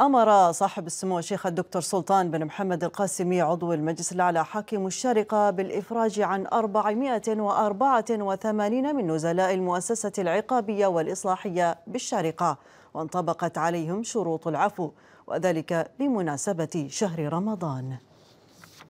أمر صاحب السمو الشيخ الدكتور سلطان بن محمد القاسمي عضو المجلس الأعلى حاكم الشارقة بالإفراج عن 484 من نزلاء المؤسسة العقابية والإصلاحية بالشارقة وانطبقت عليهم شروط العفو وذلك بمناسبة شهر رمضان